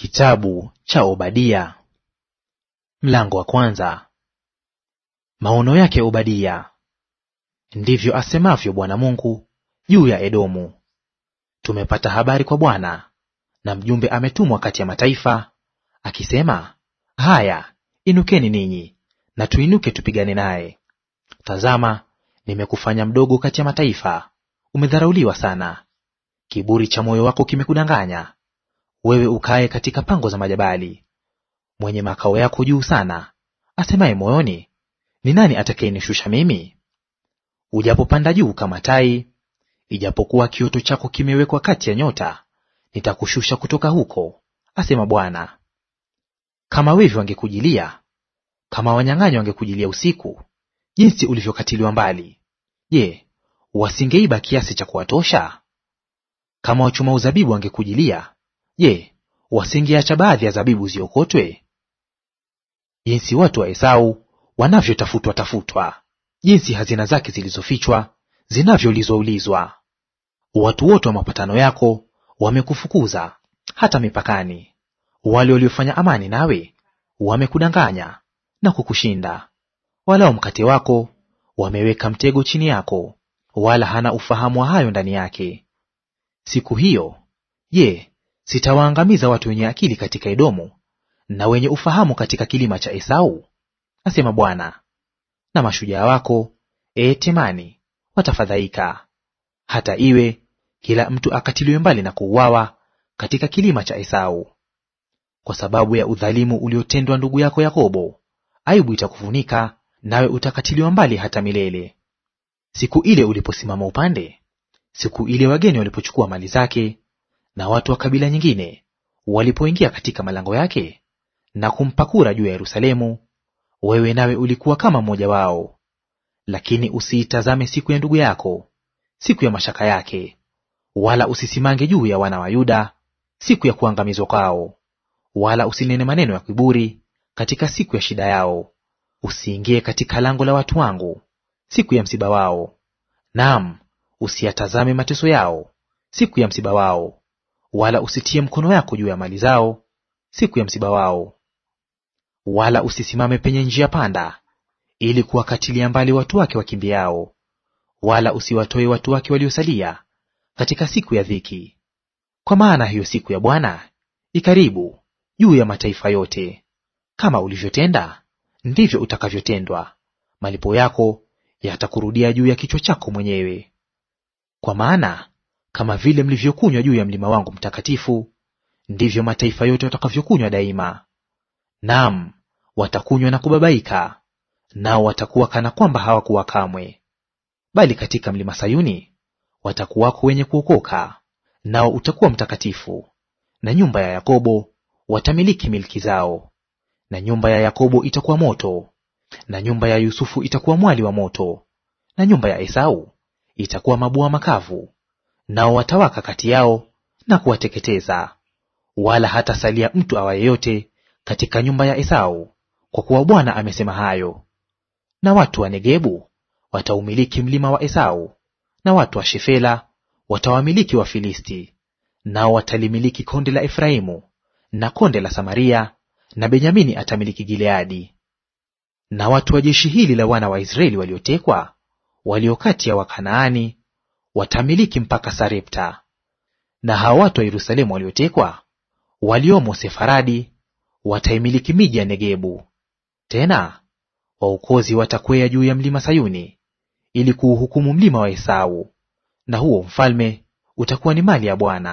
Kitabu cha Obadia mlango wa kwanza. Maono yake Obadia. Ndivyo asemavyo Bwana Mungu juu ya Edomu. Tumepata habari kwa Bwana, na mjumbe ametumwa kati ya mataifa akisema, haya inukeni ninyi, na tuinuke tupigane naye. Tazama, nimekufanya mdogo kati ya mataifa, umedharauliwa sana, kiburi cha moyo wako kimekudanganya wewe ukaye katika pango za majabali, mwenye makao yako juu sana, asemaye moyoni, ni nani atakayenishusha mimi? Ujapopanda juu kama tai, ijapokuwa kioto chako kimewekwa kati ya nyota, nitakushusha kutoka huko, asema Bwana. Kama wevi wangekujilia, kama wanyang'anyi wangekujilia usiku, jinsi ulivyokatiliwa mbali! Je, wasingeiba kiasi cha kuwatosha? Kama wachuma uzabibu wangekujilia, Je, wasingeacha baadhi ya zabibu ziokotwe? Jinsi watu wa Esau wanavyotafutwa tafutwa, jinsi hazina zake zilizofichwa ulizwa. Watu wote wa mapatano yako wamekufukuza hata mipakani. Wale waliofanya amani nawe wamekudanganya na kukushinda. Walao mkate wako wameweka mtego chini yako, wala hana ufahamu wa hayo ndani yake. Siku hiyo, je, Sitawaangamiza watu wenye akili katika Edomu na wenye ufahamu katika kilima cha Esau, asema Bwana. Na mashujaa wako, e Temani, watafadhaika, hata iwe kila mtu akatiliwe mbali na kuuawa katika kilima cha Esau. Kwa sababu ya udhalimu uliotendwa ndugu yako Yakobo, aibu itakufunika, nawe utakatiliwa mbali hata milele. Siku ile uliposimama upande, siku ile wageni walipochukua mali zake, na watu wa kabila nyingine walipoingia katika malango yake na kumpa kura juu ya Yerusalemu, wewe nawe ulikuwa kama mmoja wao. Lakini usiitazame siku ya ndugu yako, siku ya mashaka yake, wala usisimange juu ya wana wa Yuda siku ya kuangamizwa kwao, wala usinene maneno ya kiburi katika siku ya shida yao. Usiingie katika lango la watu wangu siku ya msiba wao, naam, usiyatazame mateso yao siku ya msiba wao, wala usitie mkono yako juu ya mali zao siku ya msiba wao, wala usisimame penye njia panda ili kuwakatilia mbali watu wake wakimbiao, wala usiwatoe watu wake waliosalia katika siku ya dhiki. Kwa maana hiyo siku ya Bwana ikaribu juu ya mataifa yote; kama ulivyotenda ndivyo utakavyotendwa, malipo yako yatakurudia juu ya kichwa chako mwenyewe. Kwa maana kama vile mlivyokunywa juu ya mlima wangu mtakatifu, ndivyo mataifa yote watakavyokunywa daima. Naam, watakunywa na kubabaika, nao watakuwa kana kwamba hawakuwa kamwe. Bali katika mlima Sayuni watakuwako wenye kuokoka, nao utakuwa mtakatifu, na nyumba ya Yakobo watamiliki milki zao. Na nyumba ya Yakobo itakuwa moto, na nyumba ya Yusufu itakuwa mwali wa moto, na nyumba ya Esau itakuwa mabua makavu, nao watawaka kati yao na kuwateketeza, wala hatasalia mtu awayeyote katika nyumba ya Esau, kwa kuwa Bwana amesema hayo. Na watu wa Negebu wataumiliki mlima wa Esau, na watu wa Shefela watawamiliki Wafilisti, nao watalimiliki konde la Efraimu na konde la Samaria, na Benyamini atamiliki Gileadi. Na watu wa jeshi hili la wana wa Israeli waliotekwa, walio kati ya Wakanaani watamiliki mpaka Sarepta. Na hawa watu wa Yerusalemu waliotekwa waliomo Sefaradi wataimiliki miji ya Negebu. Tena waokozi watakwea juu ya mlima Sayuni ili kuuhukumu mlima wa Esau, na huo mfalme utakuwa ni mali ya Bwana.